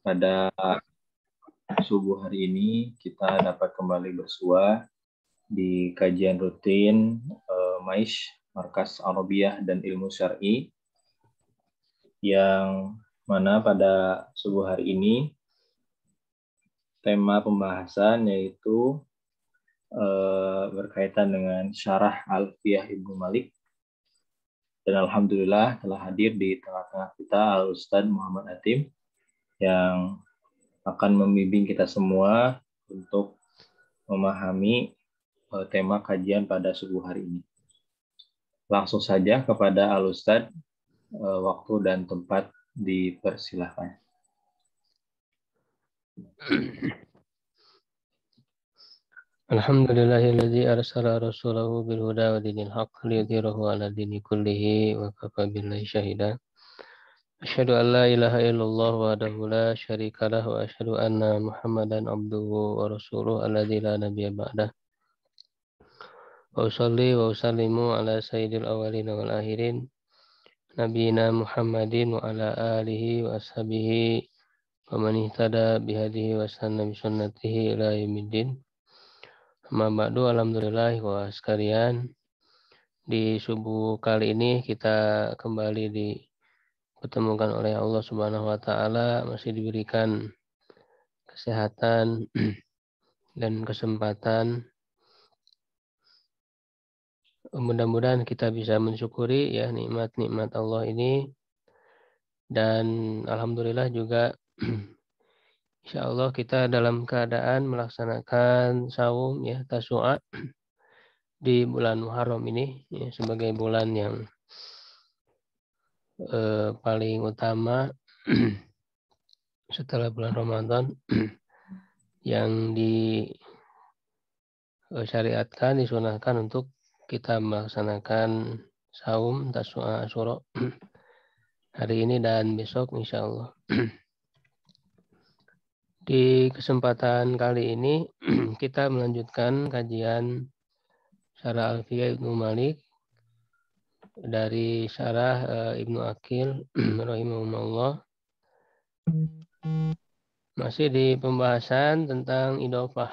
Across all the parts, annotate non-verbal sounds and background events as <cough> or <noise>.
Pada subuh hari ini kita dapat kembali bersua di kajian rutin uh, eh, MAIS, Markas Arabiah dan Ilmu Syar'i yang mana pada subuh hari ini tema pembahasan yaitu uh, berkaitan dengan syarah Alfiyah Ibnu Malik dan alhamdulillah telah hadir di tengah-tengah kita Al Ustadz Muhammad Atim yang akan membimbing kita semua untuk memahami eh, tema kajian pada subuh hari ini. Langsung saja kepada Alustad, eh, waktu dan tempat dipersilahkan. الحمد لله الذي أرسل رسوله بالهدى ودين الحق ليظهره على كله وكفى بالله Asyhadu an la ilaha illallah wa adahu la syarika lah wa asyhadu anna muhammadan abduhu wa rasuluh alladhi la nabiya ba'dah Wa usalli wa usallimu ala sayyidil awalin wal akhirin Nabiina muhammadin wa ala alihi wa ashabihi Wa man ihtada bihadihi wa sallam sunnatihi ila yamidin Ma ba'du alhamdulillah wa askarian Di subuh kali ini kita kembali di ditemukan oleh Allah Subhanahu wa taala masih diberikan kesehatan <clears throat> dan kesempatan mudah-mudahan kita bisa mensyukuri ya nikmat-nikmat Allah ini dan alhamdulillah juga <clears throat> insya Allah kita dalam keadaan melaksanakan saum ya tasua <clears throat> di bulan Muharram ini ya, sebagai bulan yang eh, paling utama <clears throat> setelah bulan Ramadan <clears throat> yang disyariatkan, eh, disunahkan untuk kita melaksanakan saum tasua asuro <clears throat> hari ini dan besok insya Allah. Di kesempatan kali ini kita melanjutkan kajian syara Alfiyah Ibnu Malik dari syarah uh, Ibnu Akil <clears throat> rahimahumullah masih di pembahasan tentang idofah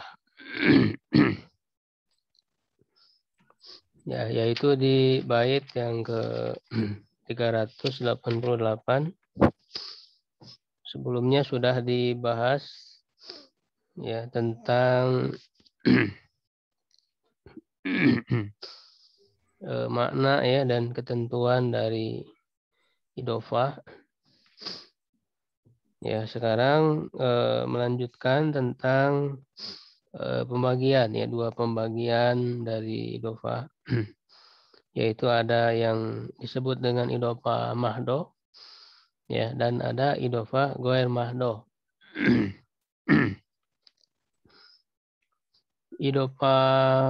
<clears throat> ya yaitu di bait yang ke 388 <clears throat> sebelumnya sudah dibahas ya tentang e, makna ya dan ketentuan dari idofah. Ya, sekarang e, melanjutkan tentang e, pembagian ya dua pembagian dari idofah <clears throat> yaitu ada yang disebut dengan idofah mahdo ya dan ada idofa goer mahdo <clears throat> idofa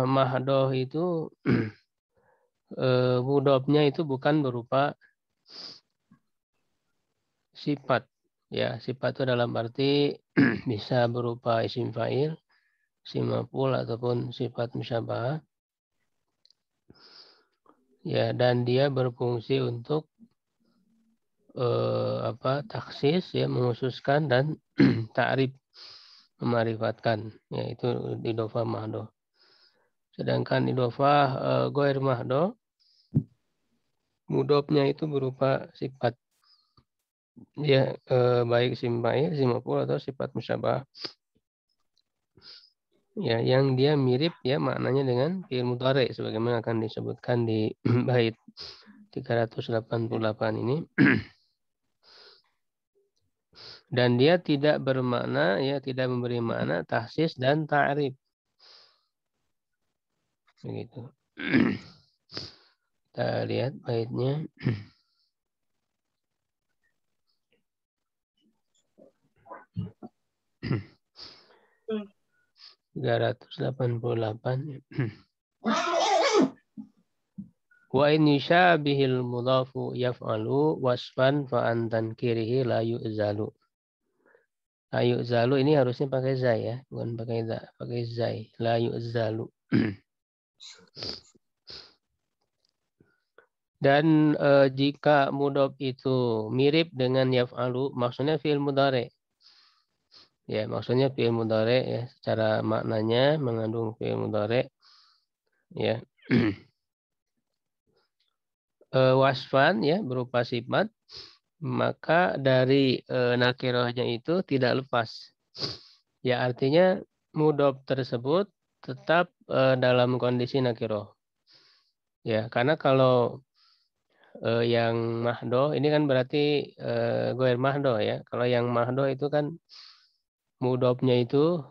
mahdo itu <clears throat> eh, mudobnya itu bukan berupa sifat ya sifat itu dalam arti <clears throat> bisa berupa isim fa'il simapul ataupun sifat musyabah ya dan dia berfungsi untuk eh, apa taksis ya mengususkan dan <clears throat> takrif memarifatkan yaitu dofa mahdoh Sedangkan idofah eh, uh, goer mahdo, mudopnya itu berupa sifat. Ya, e, baik simpai simapul, atau sifat musabah Ya, yang dia mirip ya maknanya dengan fi'il mutare sebagaimana akan disebutkan di <clears throat> bait 388 ini. <clears throat> dan dia tidak bermakna ya tidak memberi makna tahsis dan ta'rif begitu <clears throat> kita lihat baitnya tiga ratus delapan puluh delapan wa in yushabihil mudhafu yaf'alu wasfan fa antan kirihi la yu'zalu la yu'zalu ini harusnya pakai zai ya bukan pakai za pakai zai la yu'zalu <clears throat> Dan uh, jika mudob itu mirip dengan yaf'alu, maksudnya fi'il mudare. Ya, maksudnya fi'il mudare ya, secara maknanya mengandung fi'il mudare. Ya. uh, <clears throat> wasfan ya berupa sifat, maka dari uh, nakirohnya itu tidak lepas. Ya, artinya mudob tersebut tetap uh, dalam kondisi nakiro. Ya, karena kalau uh, yang mahdo ini kan berarti uh, goer mahdo ya. Kalau yang mahdo itu kan mudopnya itu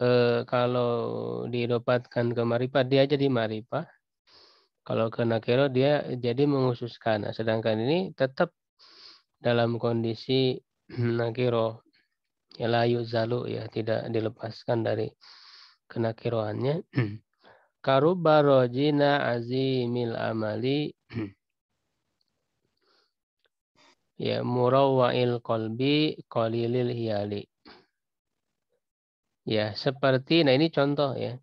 uh, kalau didapatkan ke maripah dia jadi maripah. Kalau ke nakiro dia jadi mengususkan. Nah, sedangkan ini tetap dalam kondisi <clears throat> nakiro ya layu zalu ya tidak dilepaskan dari kenakiroannya <clears throat> karuba rojina azimil amali <clears throat> ya murawail kolbi kolilil hiali ya seperti nah ini contoh ya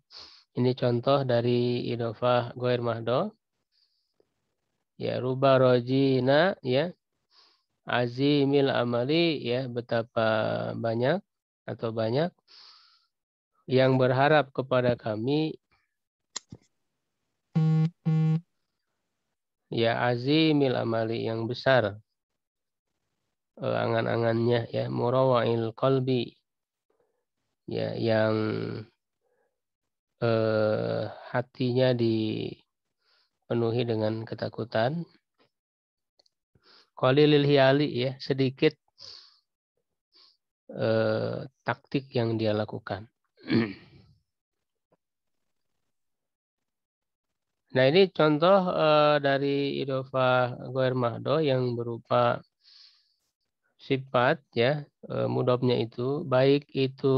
ini contoh dari idofah goir mahdo ya ruba rojina ya azimil amali ya betapa banyak atau banyak yang berharap kepada kami ya azimil amali yang besar angan-angannya ya murawail qalbi ya yang eh, hatinya dipenuhi dengan ketakutan Qalilil Hiali ya, sedikit eh, taktik yang dia lakukan. <clears throat> Nah ini contoh uh, dari idova goer mahdo yang berupa sifat ya uh, eh, mudobnya itu baik itu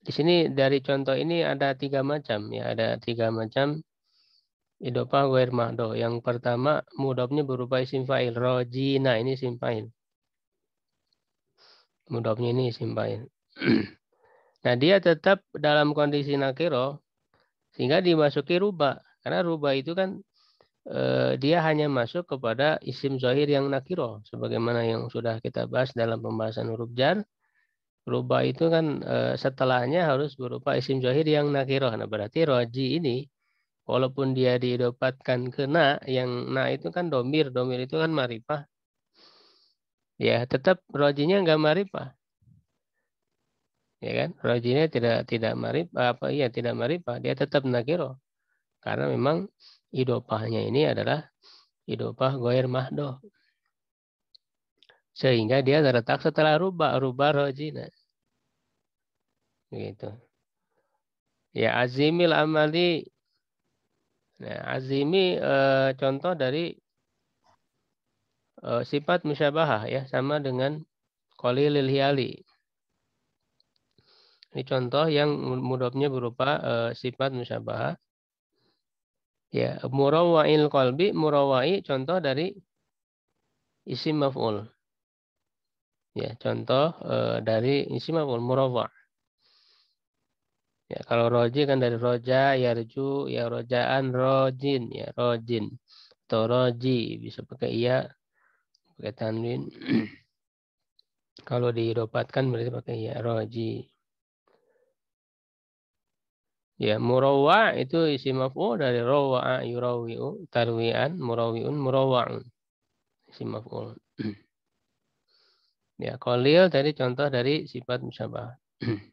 di sini dari contoh ini ada tiga macam ya ada tiga macam Idopa goer mahdo. Yang pertama mudopnya berupa isim fa'il. Rojina ini isim fa'il. Mudopnya ini isim fa'il. <clears throat> nah dia tetap dalam kondisi nakiro sehingga dimasuki ruba. Karena ruba itu kan eh, dia hanya masuk kepada isim zahir yang nakiro. Sebagaimana yang sudah kita bahas dalam pembahasan huruf jar. Ruba itu kan eh, setelahnya harus berupa isim zahir yang nakiro. Nah berarti roji ini walaupun dia didapatkan kena yang na itu kan domir domir itu kan marifah ya tetap rojinya nggak marifah ya kan rojinya tidak tidak marif apa iya tidak marifah dia tetap nakiro karena memang idopahnya ini adalah idopah goir mahdo sehingga dia terletak setelah rubah rubah rojina begitu. ya azimil amali Nah, azimi eh, contoh dari eh, sifat musyabahah ya sama dengan kolilil hiali. Ini contoh yang mudobnya berupa eh, sifat musyabahah. Ya, murawa'il qalbi, murawa'i contoh dari isim maf'ul. Ya, contoh dari isim maf'ul murawwa'. Ya, kalau roji kan dari roja, ya roju, ya rojaan, rojin, ya rojin. Atau roji, bisa pakai iya, pakai tanwin. <clears throat> kalau dihidupatkan berarti pakai iya roji. Ya, murawa itu isi mafu dari rawa'a yurawi'u tarwi'an murawi'un murawwa'un. Isi mafu. <clears throat> ya, kolil tadi contoh dari sifat musabah. <clears throat>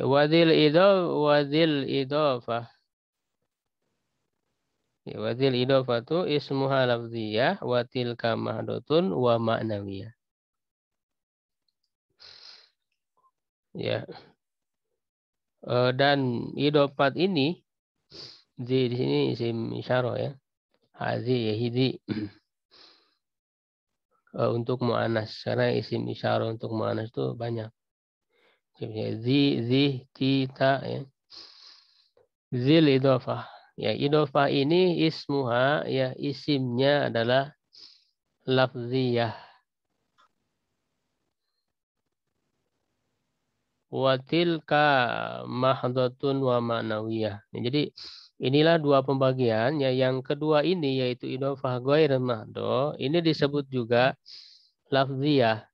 wadil ido, wadil idhafah. Ya, wadil idhafah itu ismuha lafziyah watil kamahdotun wa ma'nawiyah. Ya. E, dan idofat ini di, di sini isim isyaro ya. Hazi yahidi. e, eh, untuk mu'anas. Karena isim isyaro untuk mu'anas itu banyak. Ya, zi zi ti ta ya zil idofah ya idofah ini ismuha ya isimnya adalah lafziyah watilka mahdatun wa ma'nawiyah nah, jadi Inilah dua pembagian. Ya, yang kedua ini yaitu idofah goir mahdo. Ini disebut juga lafziyah.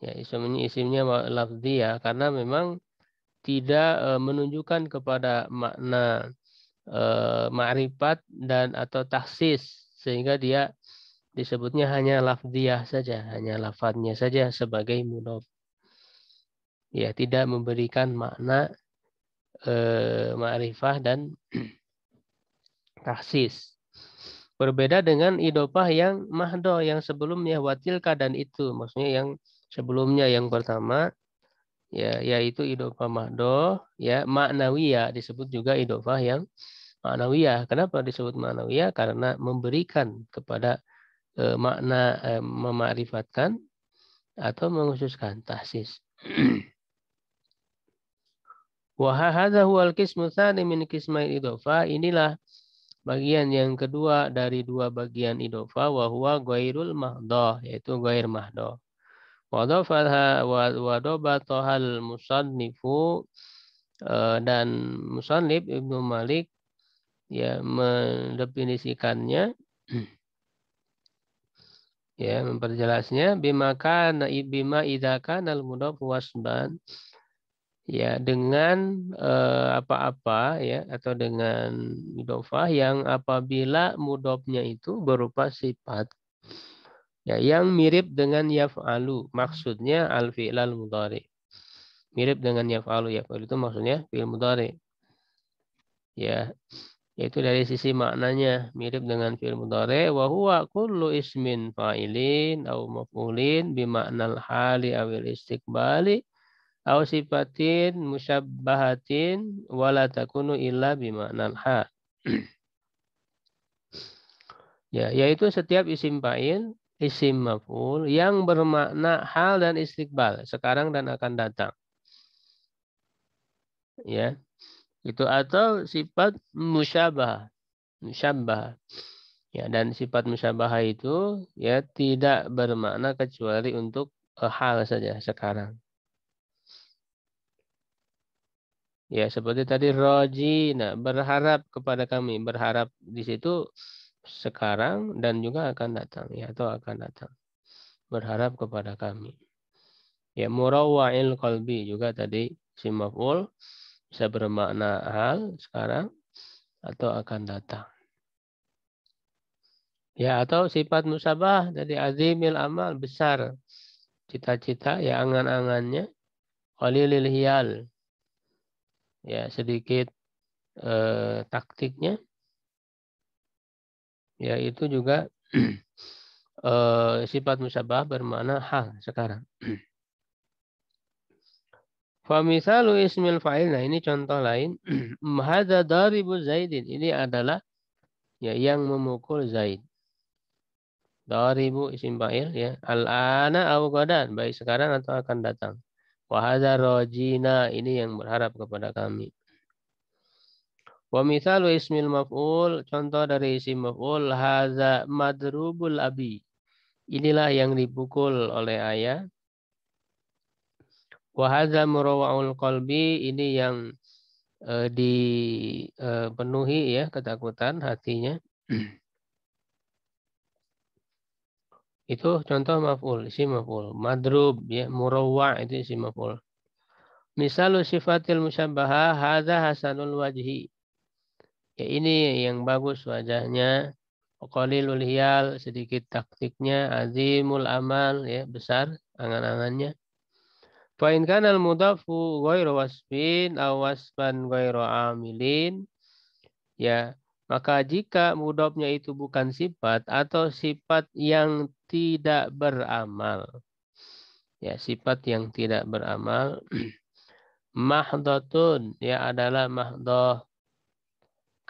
Ya, isim ini isimnya lafziyah karena memang tidak e, menunjukkan kepada makna e, ma'rifat dan atau taksis sehingga dia disebutnya hanya lafziyah saja, hanya lafadznya saja sebagai mudhof. Ya, tidak memberikan makna e, ma'rifah dan <clears throat> taksis. Berbeda dengan idopah yang mahdo yang sebelumnya watilka dan itu, maksudnya yang sebelumnya yang pertama ya yaitu idofa mahdo ya maknawiyah disebut juga idofah yang maknawiyah. Kenapa disebut maknawiyah? Karena memberikan kepada e, makna e, memakrifatkan atau mengususkan tahsis. <clears throat> Wahahadha huwal kismu min kismail idofa. Inilah bagian yang kedua dari dua bagian idofa. wahwa gairul mahdoh. Yaitu gair mahdoh. Wadofatha wadobatohal musannifu eh, dan musannif Ibnu Malik ya mendefinisikannya <clears throat> ya memperjelasnya bima kana bima idzakan al mudhaf wasban ya dengan eh, apa-apa eh, ya atau dengan mudofah yang apabila mudofnya itu berupa sifat Ya, yang mirip dengan yaf'alu. Maksudnya al-fi'lal mudhari. Mirip dengan yaf'alu. Yaf'alu itu maksudnya fi'il mudhari. Ya, yaitu dari sisi maknanya mirip dengan fi'il mudhari wa huwa kullu ismin fa'ilin au maf'ulin bi ma'nal hali awil istiqbali au sifatin musyabbahatin wala takunu illa bi ma'nal ha. <clears throat> ya, yaitu setiap isim fa'il isim maf'ul yang bermakna hal dan istiqbal, sekarang dan akan datang. Ya. Itu atau sifat musyabah. Musyabah. Ya, dan sifat musyabah itu ya tidak bermakna kecuali untuk e, hal saja sekarang. Ya, seperti tadi rojina, berharap kepada kami. Berharap di situ sekarang dan juga akan datang ya atau akan datang berharap kepada kami ya murawwa'il qalbi juga tadi si maf'ul bisa bermakna hal sekarang atau akan datang ya atau sifat musabah dari azimil amal besar cita-cita ya angan-angannya qalilil hiyal ya sedikit eh, taktiknya yaitu juga <clears throat> eh, sifat musabah bermakna hal sekarang. <clears throat> Famisalu ismil fa'il. Nah, ini contoh lain. <clears throat> Hadza daribu Zaidin. Ini adalah ya yang memukul Zaid. Daribu isim fa'il ya. Al-ana au qadan. Baik sekarang atau akan datang. Wa rojina. Ini yang berharap kepada kami. Wa misalu ismil maf'ul, contoh dari isim maf'ul, haza madrubul abi. Inilah yang dipukul oleh ayah. Wa haza murawa'ul qalbi, ini yang e, eh, dipenuhi eh, e, ya ketakutan hatinya. <clears throat> itu contoh maf'ul, isim maf'ul. Madrub ya, murawa itu isim maf'ul. Misalu sifatil musyabbaha haza hasanul wajhi ya ini yang bagus wajahnya qalilul hiyal sedikit taktiknya azimul amal ya besar angan-angannya fa in kana al mudafu ghairu wasfin aw wasfan ghairu amilin ya maka jika mudofnya itu bukan sifat atau sifat yang tidak beramal ya sifat yang tidak beramal <clears throat> mahdotun ya adalah mahdoh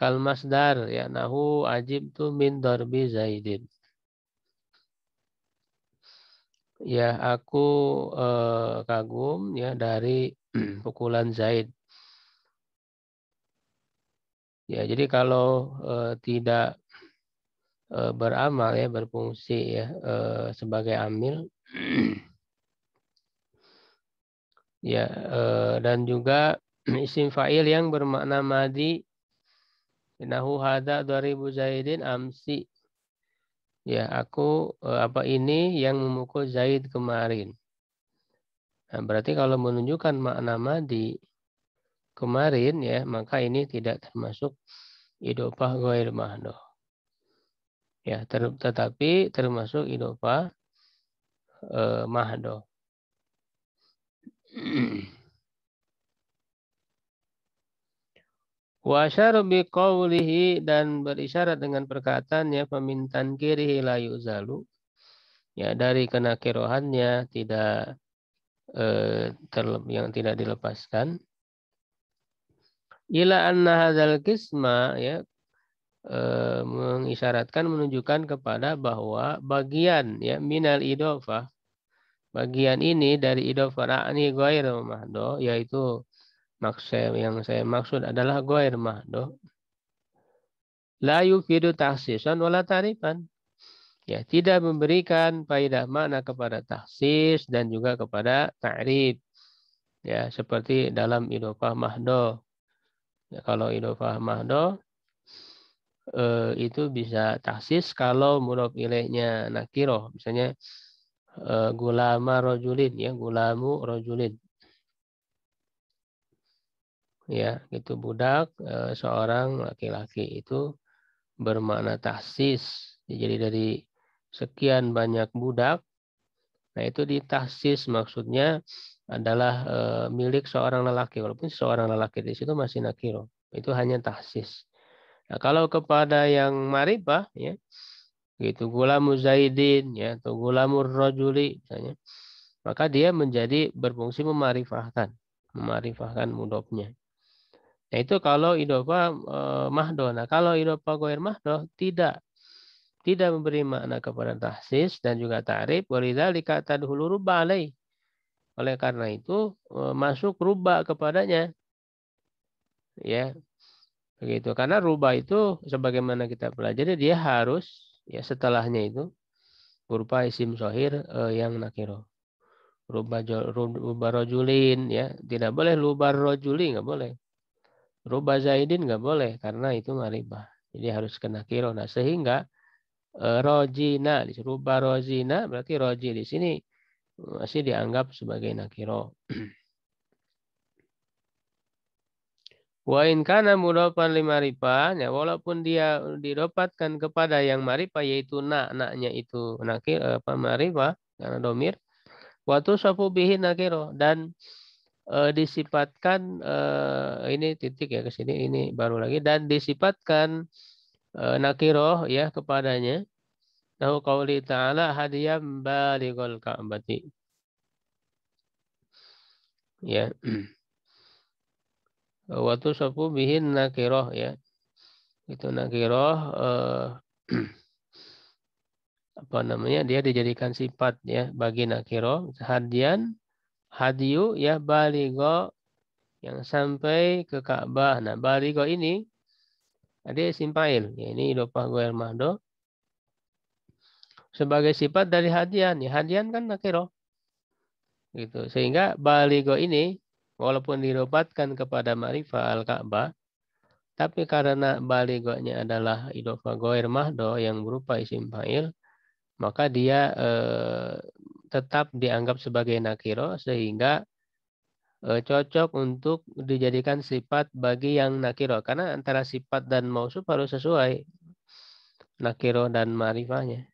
kal masdar ya nahu ajib tu min darbi zaidin ya aku eh, kagum ya dari <clears throat> pukulan Zaid ya jadi kalau eh, tidak eh, beramal ya berfungsi ya eh, sebagai amil <clears throat> ya eh, dan juga <clears throat> isim fa'il yang bermakna madi Innahu hadza dharibu Zaidin amsi. Ya, aku eh, apa ini yang memukul Zaid kemarin. Nah, berarti kalau menunjukkan makna madi kemarin ya, maka ini tidak termasuk idopah ghair mahdoh. Ya, ter, tetapi termasuk idopah eh, mahdoh. <clears throat> Wasyaru bi qawlihi dan berisyarat dengan perkataannya pemintan kirihi layuzalu Ya, dari kena kerohannya tidak eh, terlep, yang tidak dilepaskan. Ila anna hadzal kisma ya eh, mengisyaratkan menunjukkan kepada bahwa bagian ya minal idofah bagian ini dari idofah ani ghairu mahdo yaitu Maksud yang saya maksud adalah goir mahdoh. La yufidu tahsisan wala tarifan. Ya, tidak memberikan faedah makna kepada tahsis dan juga kepada ta'rif. Ya, seperti dalam idofah mahdo Ya, kalau idofah mahdo eh, itu bisa tahsis kalau mudhof ilaihnya nakiroh. Misalnya eh, gulama rojulin, ya, gulamu rojulin ya gitu budak eh, seorang laki-laki itu bermakna tahsis jadi dari sekian banyak budak nah itu di tahsis maksudnya adalah eh, milik seorang lelaki walaupun seorang lelaki di situ masih nakiro itu hanya tahsis nah kalau kepada yang marifah ya gitu gula muzaidin ya atau gula murrojuli misalnya maka dia menjadi berfungsi memarifahkan memarifahkan mudopnya Ya itu kalau idofa eh, mahdo. Nah, kalau idofa goir mahdo tidak tidak memberi makna kepada tahsis dan juga tarif dikata tadhulu rubah alai. Oleh karena itu eh, masuk rubah kepadanya. Ya. Begitu. Karena rubah itu sebagaimana kita pelajari dia harus ya setelahnya itu berupa isim sohir eh, yang nakiro rubah rubah rojulin ya tidak boleh lubar rojuli nggak boleh Rubah Zaidin nggak boleh karena itu nggak Jadi harus kena kiro. Nah sehingga e, rojina di rojina berarti roji di sini masih dianggap sebagai nakiro. <clears throat> Wa in kana mudopan lima ripa, ya walaupun dia didopatkan kepada yang maripa yaitu na naknya itu nakir e, apa maripa karena domir. Waktu sapu bihi nakiro dan uh, disifatkan uh, ini titik ya ke sini ini baru lagi dan disifatkan uh, nakiroh ya kepadanya Nahu qauli ta'ala hadiah balighul ka'bati. Ya. <clears throat> waktu tusafu bihin nakiroh ya. Itu nakiroh eh, <clears throat> apa namanya? Dia dijadikan sifat ya bagi nakirah hadian hadiu ya baligo yang sampai ke Ka'bah. Nah, baligo ini ada simpail. Ya, ini idopah ghair mahdo. Sebagai sifat dari hadian. Ya, hadian kan nakiro. Gitu. Sehingga baligo ini walaupun dirobatkan kepada ma'rifah al-Ka'bah, tapi karena nya adalah idhofah goir mahdo yang berupa isim fa'il, maka dia eh, tetap dianggap sebagai nakiro sehingga eh, cocok untuk dijadikan sifat bagi yang nakiro karena antara sifat dan mausuf harus sesuai nakiro dan marifahnya.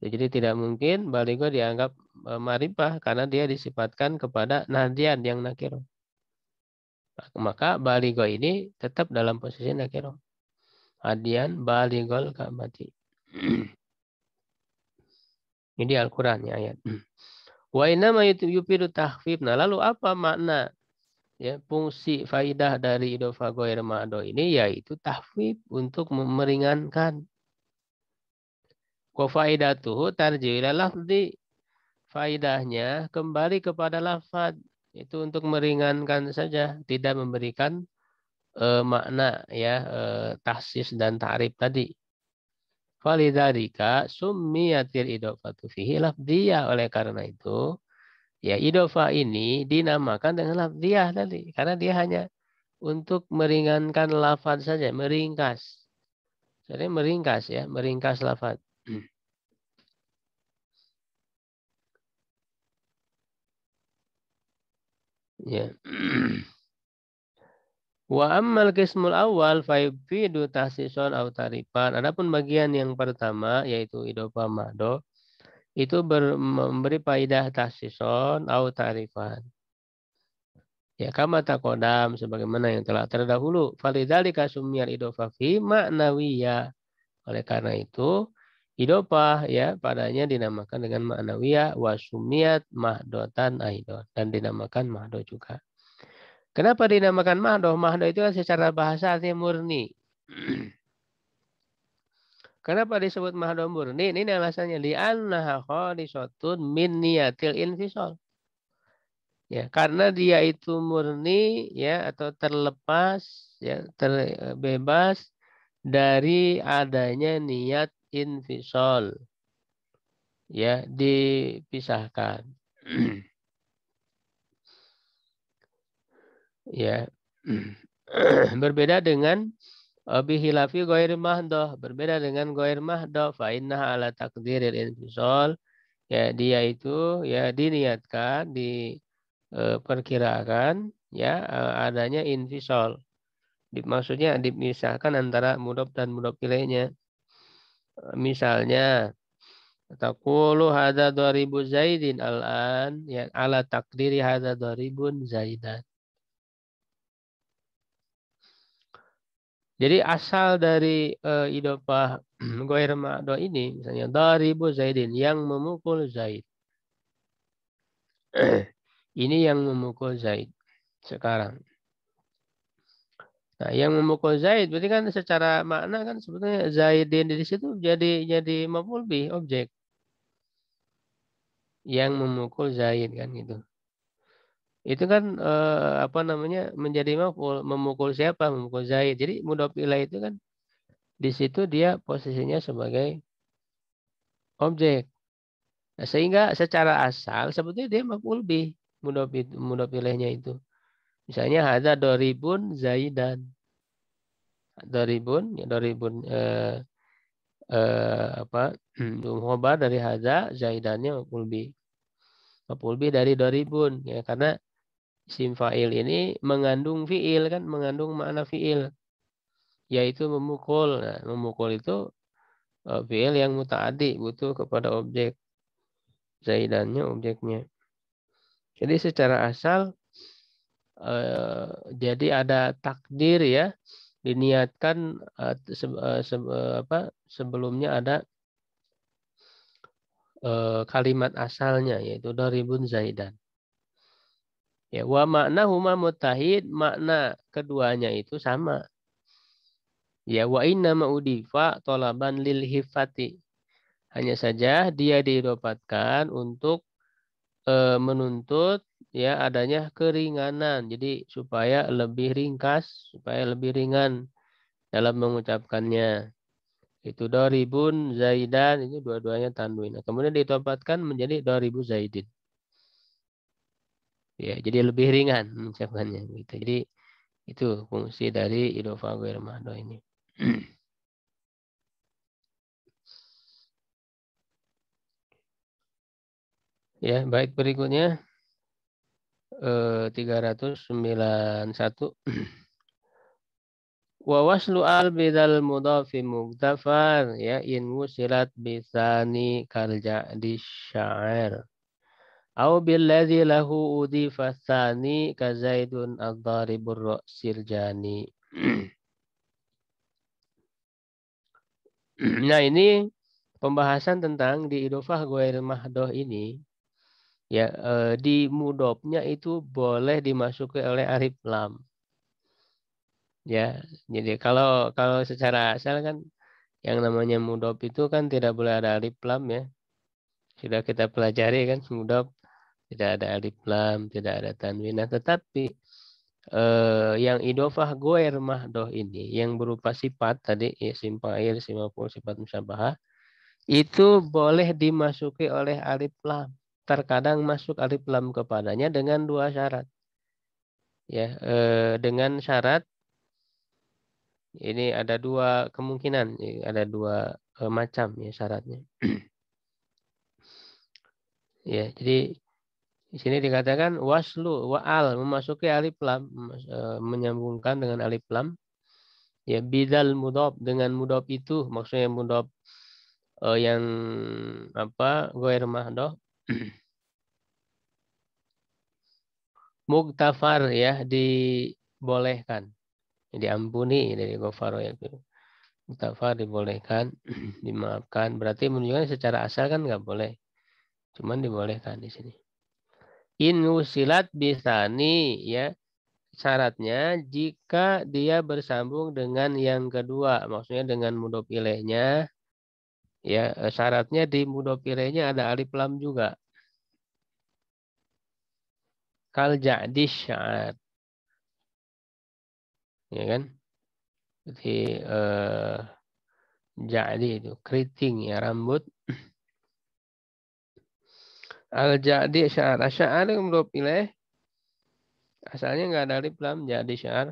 Jadi tidak mungkin baligo dianggap eh, marifah karena dia disifatkan kepada nadian yang nakiro. Maka baligo ini tetap dalam posisi nakiro. Adian baligol kamati <clears throat> Ini di Al-Quran ya ayat. Hmm. Wa inama yufidu tahfif. Nah lalu apa makna ya fungsi faidah dari idofa goir ma'do ini yaitu tahfif untuk meringankan. Wa faidatuhu tarji'ila lafzi. Faidahnya kembali kepada lafad. Itu untuk meringankan saja. Tidak memberikan uh, makna ya uh, eh, tahsis dan tarif tadi. Falidarika summiyatil idofatu fihi dia Oleh karena itu, ya idofa ini dinamakan dengan lafdhiyah tadi karena dia hanya untuk meringankan lafaz saja, meringkas. Jadi meringkas ya, meringkas lafaz. <clears throat> ya. <clears throat> Wa ammal kismul awal faibidu tahsison au tarifan. Adapun bagian yang pertama yaitu idopa ma'do itu ber, memberi faidah tahsison au tarifan. Ya kama takodam sebagaimana yang telah terdahulu. Falidali kasumiyar idopa fi maknawiya. Oleh karena itu, idopah ya padanya dinamakan dengan maknawiya wasumiyat mahdotan aidon dan dinamakan mahdo juga. Kenapa dinamakan mahdoh? Mahdoh itu kan secara bahasa artinya murni. <clears throat> Kenapa disebut mahdoh murni? Ini alasannya li'annaha khalisatun min niyatil infisol. Ya, karena dia itu murni ya atau terlepas ya terbebas e, dari adanya niat infisol. Ya, dipisahkan. <clears throat> ya <clears throat> berbeda dengan e, bihilafi goir mahdoh berbeda dengan goir mahdoh fa inna ala takdiril infisol ya dia itu ya diniatkan diperkirakan e, ya e, adanya infisol maksudnya dipisahkan antara mudob dan mudob ilaihnya misalnya hada dua ribu zaidin al'an ya ala takdiri dua ribu zaidan Jadi asal dari uh, idopah goir ma'do ini misalnya daribu zaidin yang memukul zaid. <clears throat> ini yang memukul zaid sekarang. Nah, yang memukul zaid berarti kan secara makna kan sebetulnya zaidin di situ jadi jadi maful objek. Yang memukul zaid kan gitu itu kan eh, apa namanya menjadi maful memukul siapa memukul Zaid jadi mudofila itu kan di situ dia posisinya sebagai objek nah, sehingga secara asal sebetulnya dia maful bi mudofilahnya itu misalnya ada doribun Zaidan doribun ya doribun eh, eh, apa <clears throat> umhobar dari haza Zaidannya maful bi maful bi dari doribun ya karena isim fa'il ini mengandung fi'il kan, mengandung makna fi'il. Yaitu memukul. Nah, memukul itu e, fi'il yang muta'adi, butuh kepada objek. Zaidannya objeknya. Jadi secara asal eh, jadi ada takdir ya diniatkan eh, se, eh, se, eh, apa sebelumnya ada eh, kalimat asalnya yaitu dari bun zaidan. Ya, wa makna huma mutahid, makna keduanya itu sama. Ya, wa inna ma'udifa tolaban lil hifati. Hanya saja dia didapatkan untuk e, menuntut ya adanya keringanan. Jadi supaya lebih ringkas, supaya lebih ringan dalam mengucapkannya. Itu doribun zaidan, ini dua-duanya tanwin. Nah, kemudian ditopatkan menjadi doribu zaidin ya jadi lebih ringan mengucapkannya gitu jadi itu fungsi dari idofa guermado ini <clears throat> ya baik berikutnya e, eh, 391 <clears throat> wa waslu al bidal mudafi muktafar ya in musilat bisani karja di syair Au billadzi lahu udifa tsani ka Zaidun ad-daribur ra'sil <clears throat> nah ini pembahasan tentang di idofah ghair mahdoh ini ya eh, di mudopnya itu boleh dimasuki oleh arif lam ya jadi kalau kalau secara asal kan yang namanya mudop itu kan tidak boleh ada arif lam ya sudah kita pelajari kan mudop tidak ada alif lam, tidak ada tanwin. Nah, tetapi eh, yang idofah goer mahdoh ini yang berupa sifat tadi ya, air isim sifat musabaha itu boleh dimasuki oleh alif lam. Terkadang masuk alif lam kepadanya dengan dua syarat. Ya, eh, dengan syarat ini ada dua kemungkinan, ada dua eh, macam ya syaratnya. <clears throat> ya, jadi di sini dikatakan waslu wa'al memasuki alif lam e, menyambungkan dengan alif lam. Ya bidal mudop dengan mudop itu maksudnya mudop uh, e, yang apa goer mahdoh. <clears throat> Muktafar ya dibolehkan. Diampuni dari gofaro ya. Muktafar dibolehkan, <clears throat> dimaafkan. Berarti menunjukkan secara asal kan nggak boleh. Cuman dibolehkan di sini. In usilat bisani ya syaratnya jika dia bersambung dengan yang kedua maksudnya dengan mudof ya syaratnya di mudof ada alif lam juga kal jadi syarat ya kan jadi eh, jadi itu keriting ya rambut Al-jadi syar. Ah, syar mudhof pilih Asalnya nggak ada alif lam jadi syar.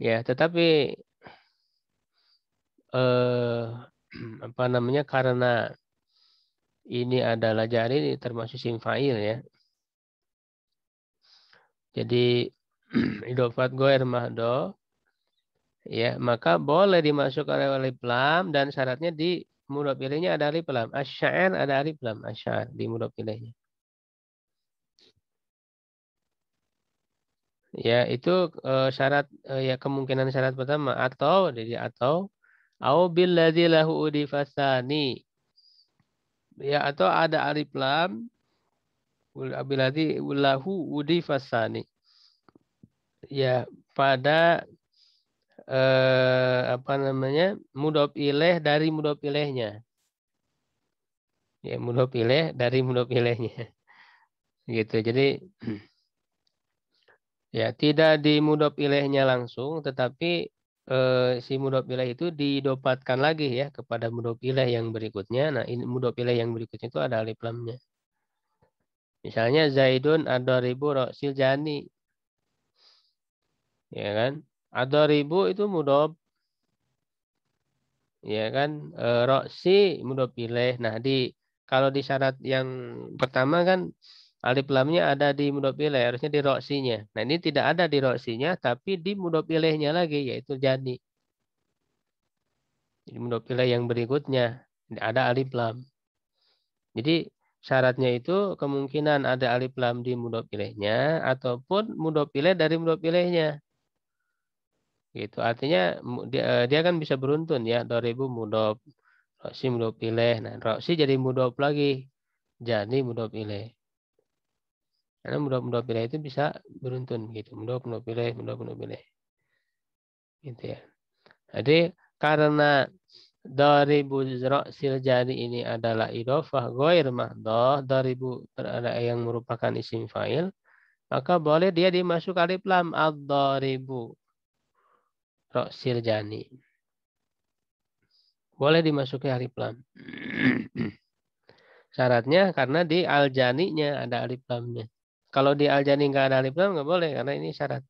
Ya, tetapi eh <clears throat> apa namanya karena ini adalah jari termasuk simfail ya. Jadi idofat <clears throat> goer mahdo ya maka boleh dimasukkan oleh lam dan syaratnya di Mudah pilihnya ada alif lam. Asy'ar ada alif lam, asy'ar di mudah pilihnya Ya, itu eh, syarat eh, ya kemungkinan syarat pertama atau jadi atau au billadzi lahu udifasani. Ya, atau ada alif lam billadzi lahu udifasani. Ya, pada eh, apa namanya mudop ileh dari mudop ilehnya ya mudop ileh dari mudop ilehnya <laughs> gitu jadi <clears throat> ya tidak di mudop ilehnya langsung tetapi eh, si mudop ileh itu didopatkan lagi ya kepada mudop ileh yang berikutnya nah ini mudop ileh yang berikutnya itu ada alif lamnya Misalnya Zaidun ada ribu roksil jani. Ya kan? Ada ribu itu mudob. Ya kan? E, roksi mudob pilih. Nah, di kalau di syarat yang pertama kan alif lamnya ada di mudob pilih, harusnya di roksinya. Nah, ini tidak ada di roksinya, tapi di mudob pilihnya lagi, yaitu jadi. Jadi mudob pilih yang berikutnya. Ada alif lam. Jadi syaratnya itu kemungkinan ada alif lam di mudob pilihnya ataupun mudob pilih dari mudob pilihnya gitu artinya dia, eh, dia kan bisa beruntun ya ribu mudop roksi mudop ileh nah roksi jadi mudop lagi jadi mudop ileh karena mudop mudop ileh itu bisa beruntun gitu mudop mudop ileh mudop mudop ileh gitu ya jadi karena ribu roksi jadi ini adalah idofah goir mahdoh ribu ada yang merupakan isim fa'il maka boleh dia dimasuk alif lam ad-daribu Rok Sirjani. Boleh dimasuki alif lam. <clears throat> Syaratnya karena di al Aljani-nya ada alif lamnya. Kalau di aljani nggak ada alif lam nggak boleh karena ini syarat.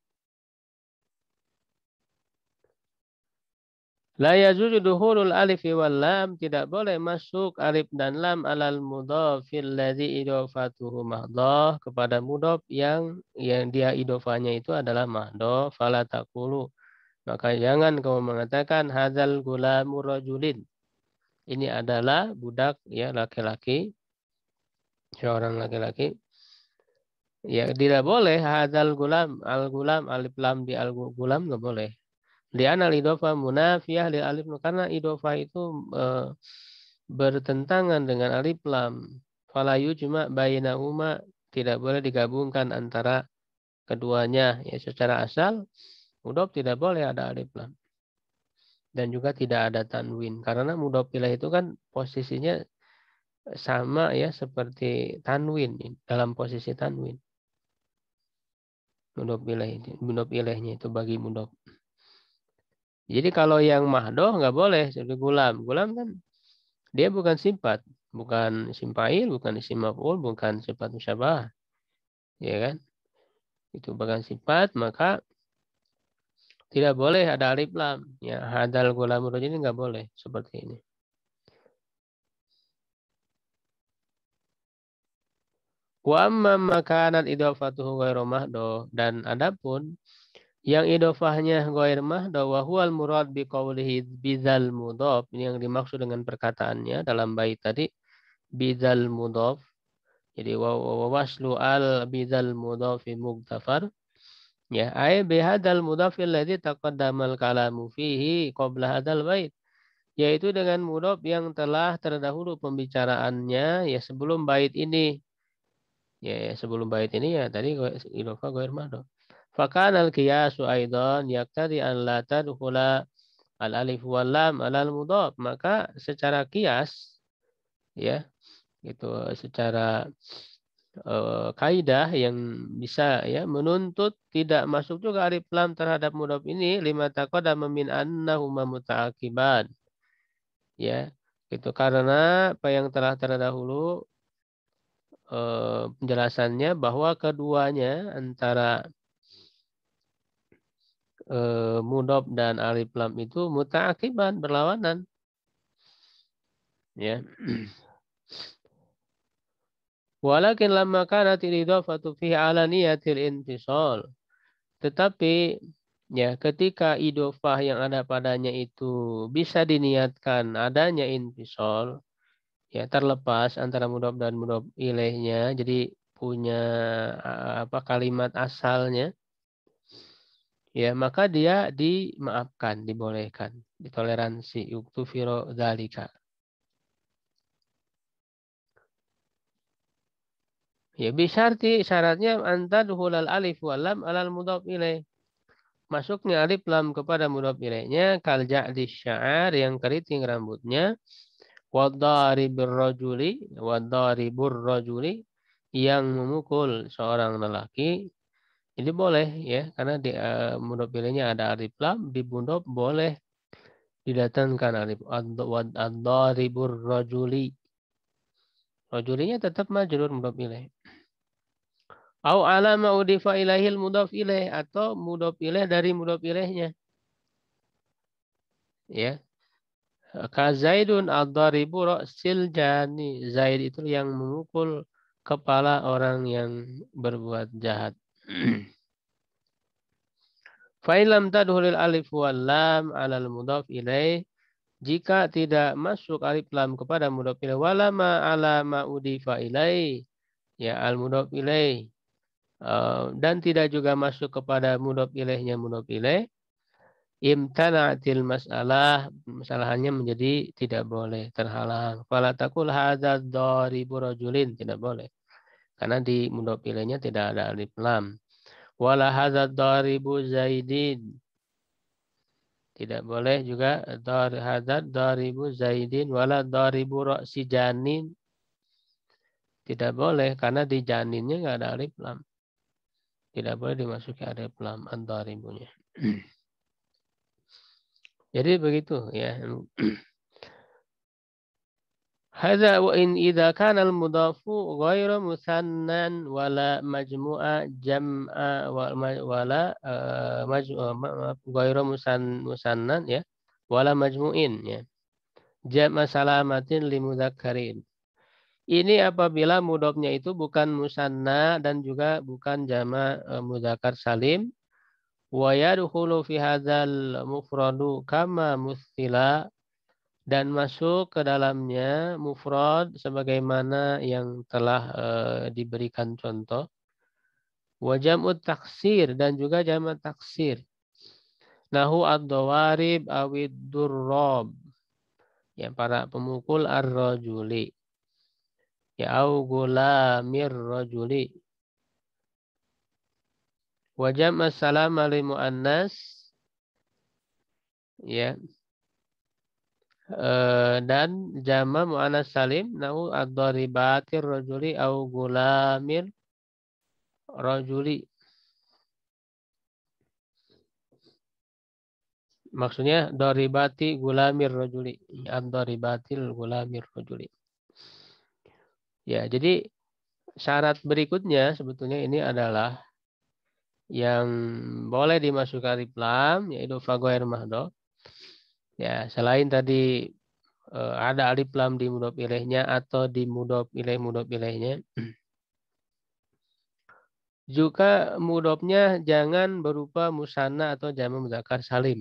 La yajuzu alif wal lam tidak boleh masuk alif dan lam alal mudhafil ladzi idofatuhu mahdoh kepada mudhof yang yang dia idofanya itu adalah mahdoh fala taqulu maka jangan kamu mengatakan hazal gulamu rajulin. Ini adalah budak ya laki-laki. Seorang laki-laki. Ya tidak boleh hazal gulam al gulam alif lam di al gulam nggak boleh. Di anal idofa munafiyah li alif karena idofa itu e, bertentangan dengan alif lam. Falayu cuma bayinahuma tidak boleh digabungkan antara keduanya ya secara asal Mudop tidak boleh ada alif lam. Dan juga tidak ada tanwin. Karena mudop ilah itu kan posisinya sama ya seperti tanwin. Dalam posisi tanwin. Mudop ilah itu. Mudop ilahnya itu bagi mudop. Jadi kalau yang mahdoh nggak boleh seperti gulam. Gulam kan dia bukan simpat, bukan simpail, bukan simapul, bukan sifat musyabah. Ya kan? Itu bukan sifat, maka tidak boleh ada alif lam. Ya, hadal gulam ini nggak boleh seperti ini. Wa makanan makanat idhafatuhu ghairu mahdo dan adapun yang idofahnya goir mahdo wa huwal murad bi qawlihi bizal mudof. ini yang dimaksud dengan perkataannya dalam bait tadi bizal mudof. jadi wa waslu al bizal mudofi muktafar. Ya, ai bihadal mudafiladi ladzi taqaddamal kalamu fihi qabla hadal bait yaitu dengan mudhaf yang telah terdahulu pembicaraannya ya sebelum bait ini. Ya, ya sebelum bait ini ya tadi idofa ghair madhof. Fakan al qiyasu aidan yaqtadi an la tadkhula al alif wal lam al mudhaf Maka secara kias ya itu secara Eh, kaidah yang bisa ya menuntut tidak masuk juga alif lam terhadap mudhof ini lima taqaddam min annahuma mutaakiban Ya, itu karena apa yang telah terdahulu eh, penjelasannya bahwa keduanya antara eh, mudhof dan alif lam itu mutaakiban berlawanan. Ya. <clears throat> Walakin lama kanat idhafatu fihi ala niyatil intisal. Tetapi ya ketika idofah yang ada padanya itu bisa diniatkan adanya intisol ya terlepas antara mudob dan mudob ilaihnya jadi punya eh, apa kalimat asalnya ya maka dia dimaafkan dibolehkan ditoleransi yuktufiro dalika Ya bisyarti syaratnya anta duhulal alif walam alal mudhaf ilaih. Masuknya alif lam kepada mudhaf ilaihnya kal ja'di sya'ar yang keriting rambutnya wadaribur rajuli wadaribur rajuli yang memukul seorang lelaki ini boleh ya karena di uh, mudhaf ilaihnya ada alif lam di mudhaf boleh didatangkan alif ad-daribur rajuli rajulinya tetap majrur mudhaf ilaih Au alama udifa ilahil mudof ilaih atau mudof ilaih dari mudof ilaihnya. Ya. Ka Zaidun ad-daribu ra'sil jani. Zaid itu yang memukul kepala orang yang berbuat jahat. <clears throat> Fa'ilam tadhulil alif wal lam alal mudhaf ilaih jika tidak masuk alif lam kepada mudhaf ilaih walama alama udifa ilaih ya al mudhaf ilaih Eh, dan tidak juga masuk kepada mudob ilaihnya mudob ilaih imtana'atil mas'alah masalahnya menjadi tidak boleh terhalang fala takul hadzal dharibu rajulin tidak boleh karena di mudob ilaihnya tidak ada alif lam wala hadzal dharibu zaidin tidak boleh juga dar hadzal dharibu zaidin wala dharibu si janin tidak boleh karena di janinnya nggak ada alif lam tidak boleh dimasuki area pelam antara ribunya. Hmm. <clears throat> Jadi begitu ya. <clears throat> Hada wa in idha kana al-mudafu ghayra musannan wala majmu'a jam'a wala eh, eh, ghayra musannan ya wala majmu'in ya jama salamatin li karim ini apabila mudobnya itu bukan musanna dan juga bukan jama muzakar e, mudzakkar salim. Wa fi hadzal mufradu kama mustila dan masuk ke dalamnya mufrad sebagaimana yang telah e, diberikan contoh. Wa jam'u taksir dan juga jama taksir. Nahu ad-dawarib awid durrab. Ya para pemukul ar-rajuli au gulamir rajuli wa jam'a salama li muannas ya eh, dan jama muannas salim nau ad-daribatir rajuli au gulamir rajuli maksudnya doribati gulamir rojuli ad doribatil gulamir rojuli Ya, jadi syarat berikutnya sebetulnya ini adalah yang boleh dimasukkan riplam yaitu fagoer mahdo. Ya, selain tadi eh, ada riplam di mudop ilehnya atau di mudop ileh mudop ilehnya. Juga mudopnya jangan berupa musana atau jamu muzakkar salim.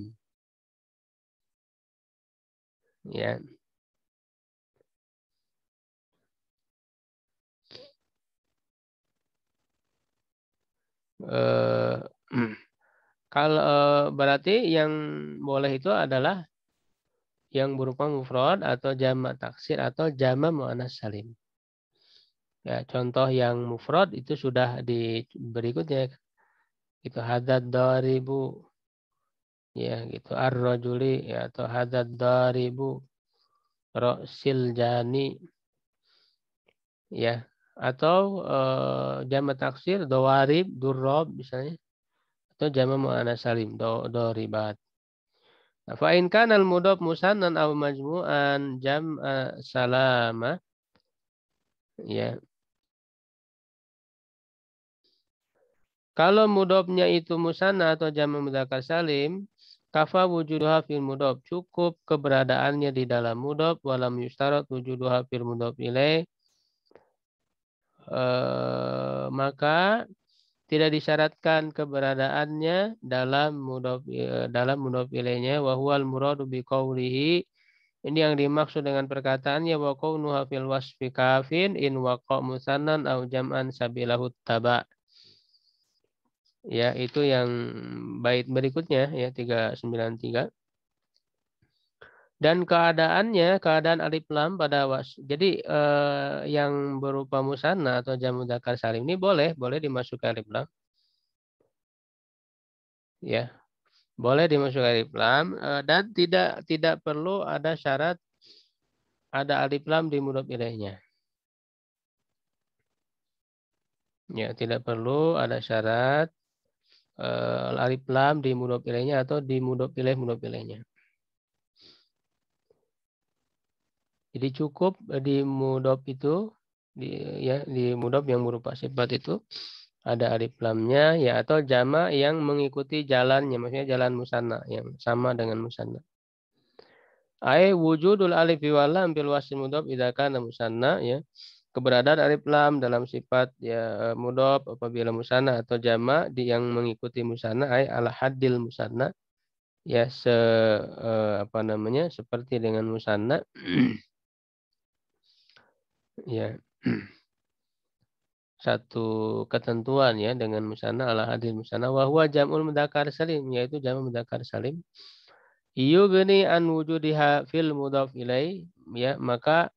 Ya. eh, <clears throat> kalau eh, berarti yang boleh itu adalah yang berupa mufrad atau jama taksir atau jama muannas salim. Ya, contoh yang mufrad itu sudah di berikutnya itu hadad daribu ya gitu arrojuli ya, atau hadad daribu rosiljani ya atau uh, jama taksir dawarib durrob misalnya atau jama mu'ana salim do, doribat nah, fa'in kana al mudob musannan aw majmu'an jam eh, salama ya kalau mudobnya itu musanna atau jama mudzakkar salim kafa wujuduha fil mudob cukup keberadaannya di dalam mudob walam yustarat wujuduha fil mudob ilaih Eh, maka tidak disyaratkan keberadaannya dalam mudof eh, dalam mudof ilainya wa huwal muradu bi qawlihi ini yang dimaksud dengan perkataannya wa kaunuha fil wasfi kafin in waqa musannan au jam'an sabilahu taba ya itu yang bait berikutnya ya 393 dan keadaannya keadaan alif lam pada was jadi eh, yang berupa musana atau jamu dakar salim ini boleh boleh dimasukkan alif lam ya boleh dimasukkan alif lam eh, dan tidak tidak perlu ada syarat ada alif lam di mudhof pilihnya ya tidak perlu ada syarat eh, alif lam di mudhof pilihnya atau di mudhof ilaih mudhof pilihnya Jadi cukup e, di mudop itu di ya di mudop yang berupa sifat itu ada alif lamnya ya atau jama yang mengikuti jalannya maksudnya jalan musanna yang sama dengan musanna. Ai wujudul alif wal lam bil wasl mudhof idza musanna ya. Keberadaan alif lam dalam sifat ya e, mudop apabila musanna atau jama di yang mengikuti musanna ai ala hadil musanna ya se eh, apa namanya seperti dengan musanna <clears throat> ya <clears throat> satu ketentuan ya dengan musana ala hadir musana wahwa jamul mudakar salim yaitu jamul mudakar salim yugni an wujudiha fil mudaf ilai ya maka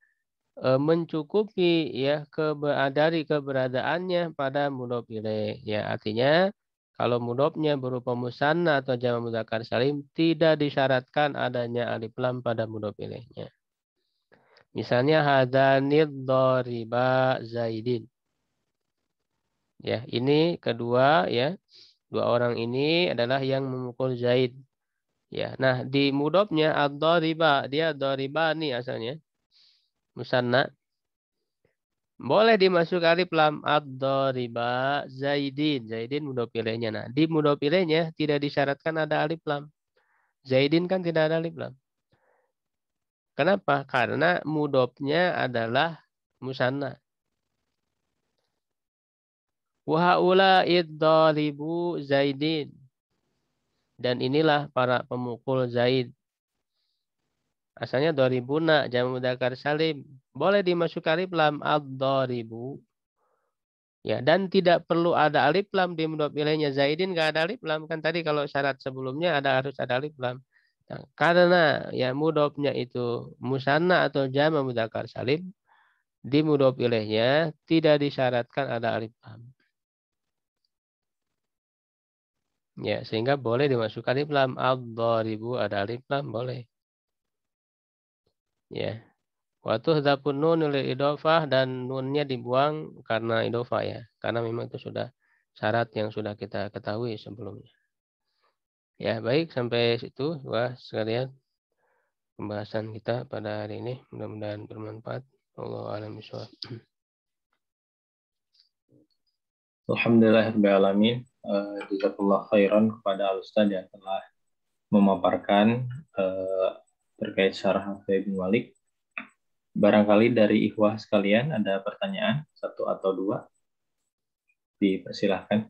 e, mencukupi ya keberadari keberadaannya pada mudaf ilai ya artinya kalau mudofnya berupa musanna atau jamak mudzakkar salim tidak disyaratkan adanya alif lam pada mudhaf ilaihnya Misalnya hadanid doriba zaidin. Ya, ini kedua ya. Dua orang ini adalah yang memukul Zaid. Ya, nah di mudobnya ad-doriba, dia Daribani nih asalnya. Musanna. Boleh dimasuk alif lam ad-doriba Zaidin. Zaidin mudob Nah, di mudob tidak disyaratkan ada alif lam. Zaidin kan tidak ada alif lam. Kenapa? Karena mudopnya adalah musanna. Wahaula iddalibu Zaidin. Dan inilah para pemukul Zaid. Asalnya doribuna, jamu dakar salim. Boleh dimasukkan alif lam ad-doribu. Ya, dan tidak perlu ada alif lam di mudop ilainya. Zaidin nggak ada alif lam kan tadi kalau syarat sebelumnya ada harus ada alif lam karena ya mudobnya itu musanna atau jama mudakar salim, di mudob pilihnya tidak disyaratkan ada alif lam. Ya, sehingga boleh dimasukkan alif lam. ribu ribu ada alif lam boleh. Ya. waktu hadapun nun oleh idofah dan nunnya dibuang karena idofah ya. Karena memang itu sudah syarat yang sudah kita ketahui sebelumnya. Ya, baik sampai situ wah sekalian pembahasan kita pada hari ini. Mudah-mudahan bermanfaat. Allah alam Alhamdulillah Alhamdulillahirrahmanirrahim. Uh, eh, Jazakallah khairan kepada al yang telah memaparkan uh, terkait syarah Hafidh Malik. Barangkali dari ikhwah sekalian ada pertanyaan, satu atau dua. Dipersilahkan.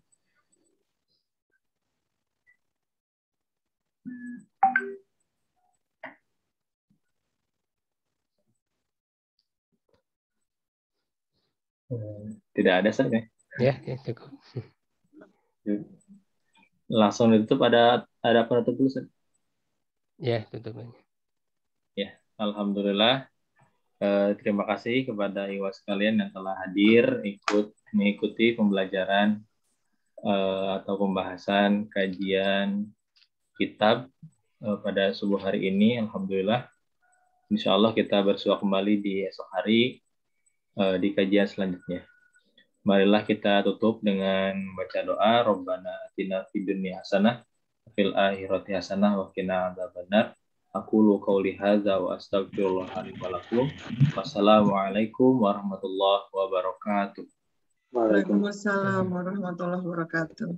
Tidak ada saja. Ya? ya, ya cukup. <laughs> Langsung ditutup ada ada penutup dulu. Ya, tutup. Ya, alhamdulillah. Eh, terima kasih kepada iwas kalian yang telah hadir ikut mengikuti pembelajaran eh, atau pembahasan kajian kitab eh, pada subuh hari ini. Alhamdulillah. Insya Allah kita bersua kembali di esok hari uh, di kajian selanjutnya. Marilah kita tutup dengan baca doa Rabbana atina fid dunya hasanah fil akhirati hasanah wa qina adzabannar. Aku lu kau lihat wa astaghfirullah Wassalamualaikum warahmatullahi wabarakatuh. Waalaikumsalam warahmatullahi wabarakatuh.